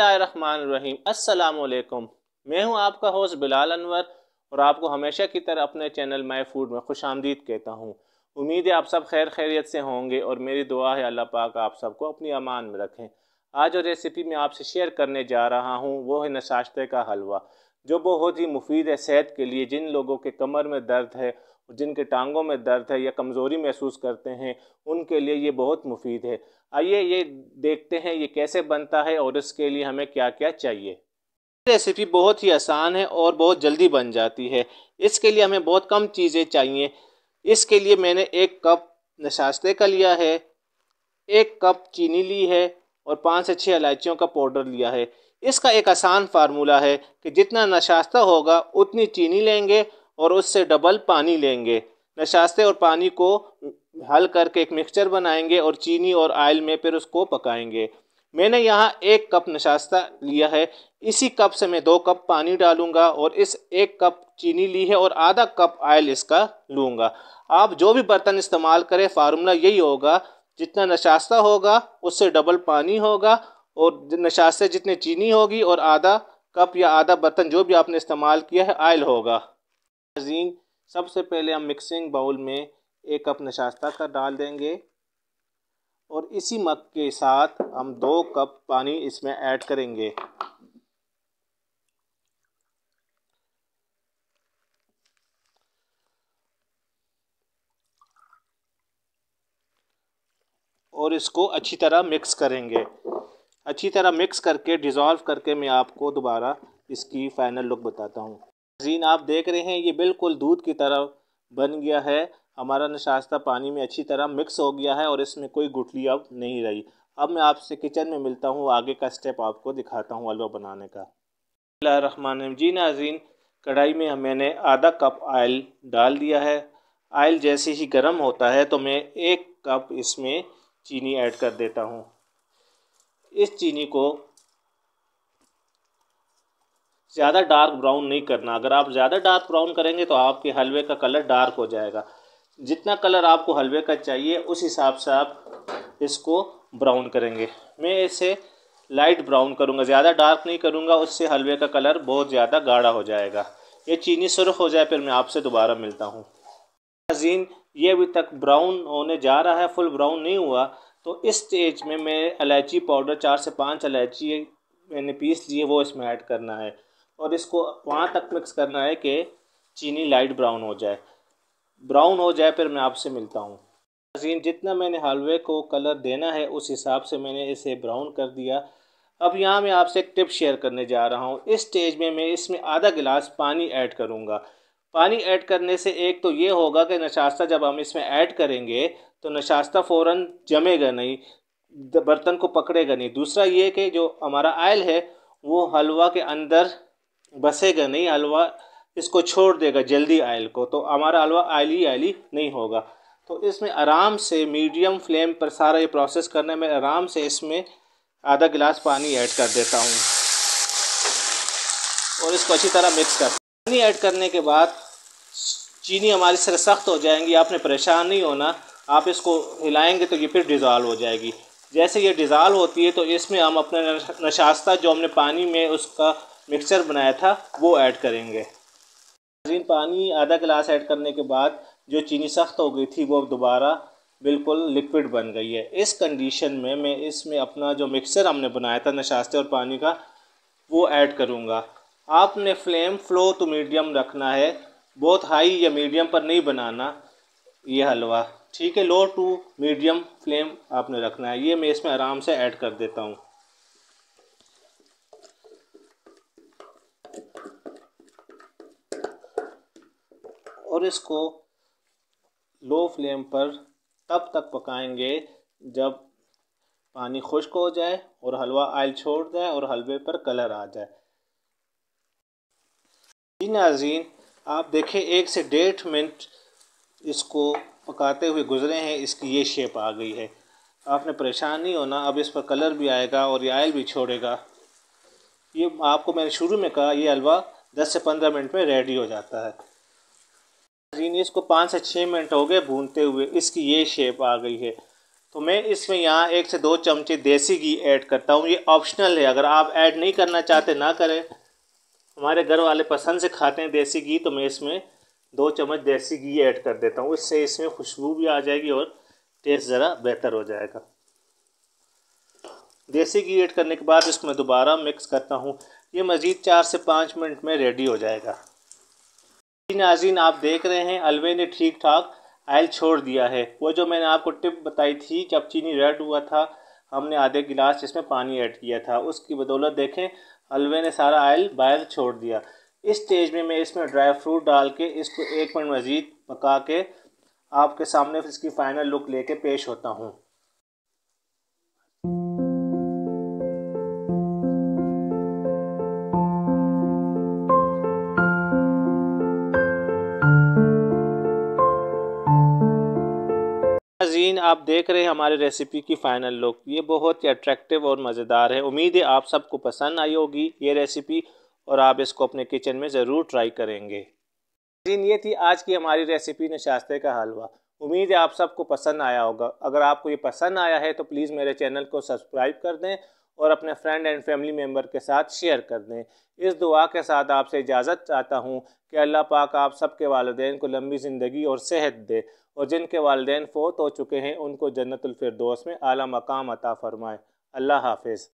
अस्सलाम वालेकुम मैं हूं आपका होस्ट बिलाल अनवर और आपको हमेशा की तरह अपने चैनल माय फूड में खुश आमदीद कहता हूं उम्मीद है आप सब खैर खैरियत से होंगे और मेरी दुआ है अल्लाह पाक आप सबको अपनी अमान में रखें आज जो रेसिपी मैं आपसे शेयर करने जा रहा हूँ वो है नशाश्ते का हलवा जो बहुत ही मुफीद है सेहत के लिए जिन लोगों के कमर में दर्द है जिनके टांगों में दर्द है या कमज़ोरी महसूस करते हैं उनके लिए ये बहुत मुफीद है आइए ये देखते हैं ये कैसे बनता है और इसके लिए हमें क्या क्या चाहिए रेसिपी बहुत ही आसान है और बहुत जल्दी बन जाती है इसके लिए हमें बहुत कम चीज़ें चाहिए इसके लिए मैंने एक कप नशास्ते का लिया है एक कप चीनी ली है और पाँच से छः इलायचियों का पाउडर लिया है इसका एक आसान फार्मूला है कि जितना नशास्ता होगा उतनी चीनी लेंगे और उससे डबल पानी लेंगे नशास्ते और पानी को हल करके एक मिक्सचर बनाएंगे और चीनी और आयल में फिर उसको पकाएंगे मैंने यहाँ एक कप नशास्ता लिया है इसी कप से मैं दो कप पानी डालूंगा और इस एक कप चीनी ली है और आधा कप आयल इसका लूँगा आप जो भी बर्तन इस्तेमाल करें फार्मूला यही होगा जितना नशास्ता होगा उससे डबल पानी होगा और नशास्ते जितनी चीनी होगी और आधा कप या आधा बर्तन जो भी आपने इस्तेमाल किया है आयल होगा सबसे पहले हम मिक्सिंग बाउल में एक कप नशास्ता का डाल देंगे और इसी मक के साथ हम दो कप पानी इसमें ऐड करेंगे और इसको अच्छी तरह मिक्स करेंगे अच्छी तरह मिक्स करके डिज़ोल्व करके मैं आपको दोबारा इसकी फ़ाइनल लुक बताता हूँ जीन आप देख रहे हैं ये बिल्कुल दूध की तरह बन गया है हमारा नशास्ता पानी में अच्छी तरह मिक्स हो गया है और इसमें कोई गुठली अब नहीं रही अब मैं आपसे किचन में मिलता हूँ आगे का स्टेप आपको दिखाता हूँ हलवा बनाने का रहमान जी नाजीन कढ़ाई में मैंने आधा कप आयल डाल दिया है आयल जैसे ही गर्म होता है तो मैं एक कप इसमें चीनी ऐड कर देता हूँ इस चीनी को ज़्यादा डार्क ब्राउन नहीं करना अगर आप ज़्यादा डार्क ब्राउन करेंगे तो आपके हलवे का कलर डार्क हो जाएगा जितना कलर आपको हलवे का चाहिए उस हिसाब से आप इसको ब्राउन करेंगे मैं इसे लाइट ब्राउन करूँगा ज़्यादा डार्क नहीं करूँगा उससे हलवे का कलर बहुत ज़्यादा गाढ़ा हो जाएगा ये चीनी सुरख हो जाए फिर मैं आपसे दोबारा मिलता हूँ अजीन ये अभी तक ब्राउन होने जा रहा है फुल ब्राउन नहीं हुआ तो इस स्टेज में मैं इलायची पाउडर चार से पाँच इलायची मैंने पीस लिए वो इसमें ऐड करना है और इसको वहाँ तक मिक्स करना है कि चीनी लाइट ब्राउन हो जाए ब्राउन हो जाए फिर मैं आपसे मिलता हूँ नाजीन जितना मैंने हलवे को कलर देना है उस हिसाब से मैंने इसे ब्राउन कर दिया अब यहाँ मैं आपसे एक टिप शेयर करने जा रहा हूँ इस स्टेज में मैं इसमें आधा गिलास पानी ऐड करूँगा पानी ऐड करने से एक तो ये होगा कि नशास्ता जब हम इसमें ऐड करेंगे तो नशास्ता फ़ौर जमेगा नहीं बर्तन को पकड़ेगा नहीं दूसरा ये कि जो हमारा आयल है वो हलवा के अंदर बसेगा नहीं हलवा इसको छोड़ देगा जल्दी आयल को तो हमारा हलवा आयली आयली नहीं होगा तो इसमें आराम से मीडियम फ्लेम पर सारा ये प्रोसेस करने में आराम से इसमें आधा गिलास पानी ऐड कर देता हूँ और इसको अच्छी तरह मिक्स कर पानी ऐड करने के बाद चीनी हमारी सर सख्त हो जाएंगी आपने परेशान नहीं होना आप इसको हिलाएंगे तो ये फिर डिज़ोल्व हो जाएगी जैसे ये डिज़ाल्व होती है तो इसमें हम अपना नशास्ता जो हमने पानी में उसका मिक्सचर बनाया था वो ऐड करेंगे बेहतरीन पानी आधा गिलास ऐड करने के बाद जो चीनी सख्त हो गई थी वो अब दोबारा बिल्कुल लिक्विड बन गई है इस कंडीशन में मैं इसमें अपना जो मिक्सर हमने बनाया था नशास्ते और पानी का वो ऐड करूँगा आपने फ्लेम फ्लो टू मीडियम रखना है बहुत हाई या मीडियम पर नहीं बनाना ये हलवा ठीक है लो टू मीडियम फ्लेम आपने रखना है ये मैं इसमें आराम से ऐड कर देता हूँ और इसको लो फ्लेम पर तब तक पकाएंगे जब पानी खुश्क हो जाए और हलवा आयल छोड़ जाए और हलवे पर कलर आ जाए जी नाजीन आप देखें एक से डेढ़ मिनट इसको पकाते हुए गुजरे हैं इसकी ये शेप आ गई है आपने परेशान नहीं होना अब इस पर कलर भी आएगा और ये आयल भी छोड़ेगा ये आपको मैंने शुरू में कहा ये हलवा 10 से 15 मिनट में रेडी हो जाता है नाजरीन इसको पाँच से छः मिनट हो गए भूनते हुए इसकी ये शेप आ गई है तो मैं इसमें यहाँ एक से दो चमचे देसी घी ऐड करता हूँ ये ऑप्शनल है अगर आप ऐड नहीं करना चाहते ना करें हमारे घर वाले पसंद से खाते हैं देसी घी तो मैं इसमें दो चम्मच देसी घी ऐड कर देता हूँ इससे इसमें खुशबू भी आ जाएगी और टेस्ट ज़रा बेहतर हो जाएगा देसी घी ऐड करने के बाद इसमें दोबारा मिक्स करता हूँ ये मज़ीद चार से पाँच मिनट में रेडी हो जाएगा नाजीन आप देख रहे हैं अलवे ने ठीक ठाक आयल छोड़ दिया है वो जो मैंने आपको टिप बताई थी जब चीनी रेड हुआ था हमने आधे गिलास इसमें पानी ऐड किया था उसकी बदौलत देखें हलवे ने सारा आयल बाहर छोड़ दिया इस स्टेज में मैं इसमें ड्राई फ्रूट डाल के इसको एक मिनट मज़ीद पका के आपके सामने इसकी फ़ाइनल लुक लेके पेश होता हूँ नाजरीन आप देख रहे हैं हमारे रेसिपी की फाइनल लुक ये बहुत ही अट्रैक्टिव और मज़ेदार है उम्मीद है आप सबको पसंद आई होगी ये रेसिपी और आप इसको अपने किचन में ज़रूर ट्राई करेंगे नाजरीन ये थी आज की हमारी रेसिपी नशास्ते का हलवा उम्मीद है आप सबको पसंद आया होगा अगर आपको ये पसंद आया है तो प्लीज़ मेरे चैनल को सब्सक्राइब कर दें और अपने फ्रेंड एंड फैमिली मेम्बर के साथ शेयर कर दें इस दुआ के साथ आपसे इजाज़त चाहता हूँ कि अल्लाह पाक आप सबके वालदेन को लंबी ज़िंदगी और सेहत दे और जिनके वालदेन फोत हो चुके हैं उनको जन्नतफरदोस में अली मकाम अता फ़रमाए अल्लाह हाफिज़